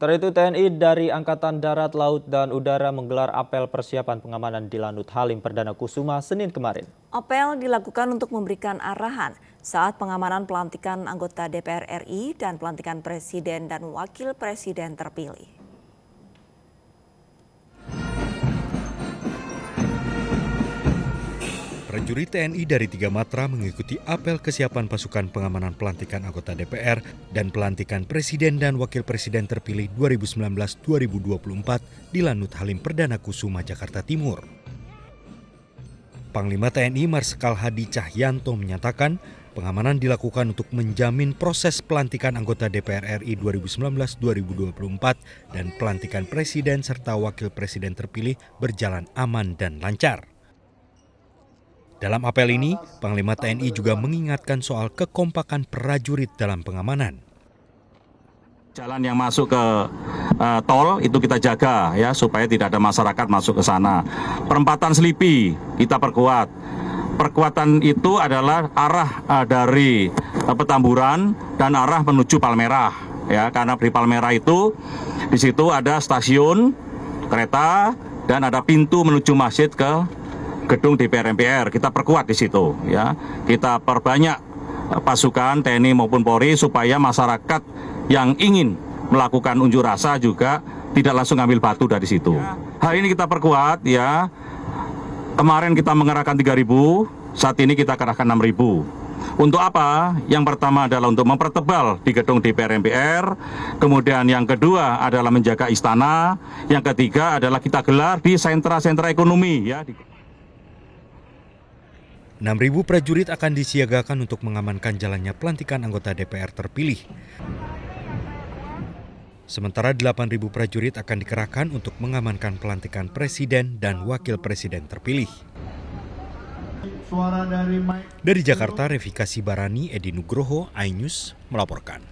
Setelah itu TNI dari Angkatan Darat, Laut, dan Udara menggelar apel persiapan pengamanan di Lanut Halim Perdana Kusuma Senin kemarin. Apel dilakukan untuk memberikan arahan saat pengamanan pelantikan anggota DPR RI dan pelantikan Presiden dan Wakil Presiden terpilih. Prajurit TNI dari tiga matra mengikuti apel kesiapan pasukan pengamanan pelantikan anggota DPR dan pelantikan Presiden dan Wakil Presiden terpilih 2019-2024 di Lanut Halim Perdana Kusuma, Jakarta Timur. Panglima TNI Marsikal Hadi Cahyanto menyatakan pengamanan dilakukan untuk menjamin proses pelantikan anggota DPR RI 2019-2024 dan pelantikan Presiden serta Wakil Presiden terpilih berjalan aman dan lancar. Dalam apel ini, Panglima TNI juga mengingatkan soal kekompakan prajurit dalam pengamanan. Jalan yang masuk ke uh, tol itu kita jaga ya supaya tidak ada masyarakat masuk ke sana. Perempatan Selipi kita perkuat. Perkuatan itu adalah arah uh, dari uh, Petamburan dan arah menuju Palmerah ya karena di Palmerah itu di situ ada stasiun kereta dan ada pintu menuju masjid ke gedung DPR MPR kita perkuat di situ ya kita perbanyak eh, pasukan TNI maupun Polri supaya masyarakat yang ingin melakukan unjuk rasa juga tidak langsung ambil batu dari situ. Ya. Hari ini kita perkuat ya. Kemarin kita mengerahkan 3.000, saat ini kita kerahkan 6.000. Untuk apa? Yang pertama adalah untuk mempertebal di gedung DPR MPR, kemudian yang kedua adalah menjaga istana, yang ketiga adalah kita gelar di sentra-sentra ekonomi ya. 6.000 prajurit akan disiagakan untuk mengamankan jalannya pelantikan anggota DPR terpilih. Sementara 8.000 prajurit akan dikerahkan untuk mengamankan pelantikan presiden dan wakil presiden terpilih. Dari Jakarta, Revika Sibarani, Edi Nugroho, iNews melaporkan.